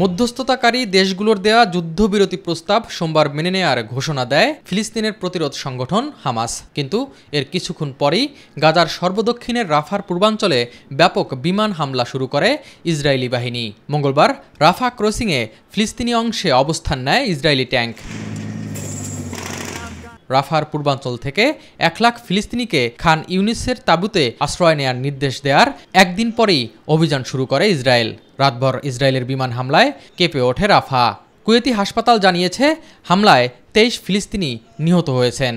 মধ্যস্থতাকারী দেশগুলোর দেয়া যুদ্ধবিরতি প্রস্তাব সোমবার মেনে নেয়ার ঘোষণা দেয় ফিলিস্তিনের প্রতিরোধ সংগঠন হামাস কিন্তু এর কিছুক্ষণ পরেই গাজার সর্বদক্ষিণের রাফার পূর্বাঞ্চলে ব্যাপক বিমান হামলা শুরু করে ইসরায়েলি বাহিনী মঙ্গলবার রাফা ক্রসিংয়ে ফিলিস্তিনি অংশে অবস্থান নেয় ইসরায়েলি ট্যাঙ্ক রাফার পূর্বাঞ্চল থেকে এক লাখ ফিলিস্তিনিকে খান ইউনিসের তাবুতে আশ্রয় নেয়ার নির্দেশ দেওয়ার একদিন পরেই অভিযান শুরু করে ইসরায়েল রাতভর ইসরায়েলের বিমান হামলায় কেঁপে ওঠে রাফা কুয়েতি হাসপাতাল জানিয়েছে হামলায় তেইশ ফিলিস্তিনি নিহত হয়েছেন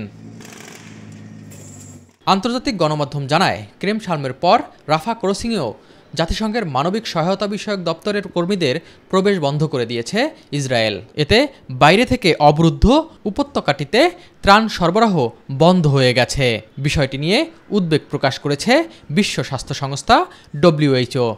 আন্তর্জাতিক গণমাধ্যম জানায় ক্রেম সালমের পর রাফা ক্রসিংয়েও জাতিসংঘের মানবিক সহায়তা বিষয়ক দপ্তরের কর্মীদের প্রবেশ বন্ধ করে দিয়েছে ইসরায়েল এতে বাইরে থেকে অবরুদ্ধ উপত্যকাটিতে ত্রাণ সরবরাহ বন্ধ হয়ে গেছে বিষয়টি নিয়ে উদ্বেগ প্রকাশ করেছে বিশ্ব স্বাস্থ্য সংস্থা ডব্লিউএইচও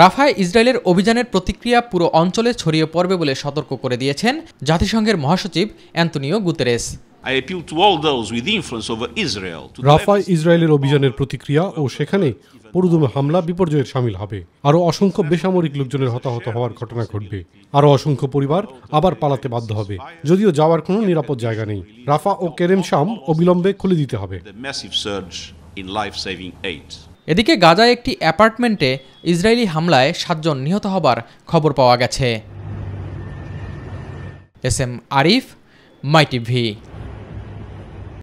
রাফায় ইসরায়েলের অভিযানের প্রতিক্রিয়া পুরো অঞ্চলে ছড়িয়ে পড়বে বলে সতর্ক করে দিয়েছেন জাতিসংঘের মহাসচিব অ্যান্তনিও গুতেরেস রাফা ইসরায়েলের অভিযানের প্রতিক্রিয়া ও সেখানে পুরুদমে হামলা বিপর্যয়ের সামিল হবে আরও অসংখ্য বেসামরিক লোকজনের হতাহত হওয়ার ঘটনা ঘটবে আরও অসংখ্য পরিবার আবার পালাতে বাধ্য হবে যদিও যাওয়ার কোনো নিরাপদ জায়গা নেই রাফা ও কেরেম শাম অবিলম্বে খুলে দিতে হবে এদিকে গাজায় একটি অ্যাপার্টমেন্টে ইসরায়েলি হামলায় সাতজন নিহত হবার খবর পাওয়া গেছে এস এম আরিফ মাইটিভি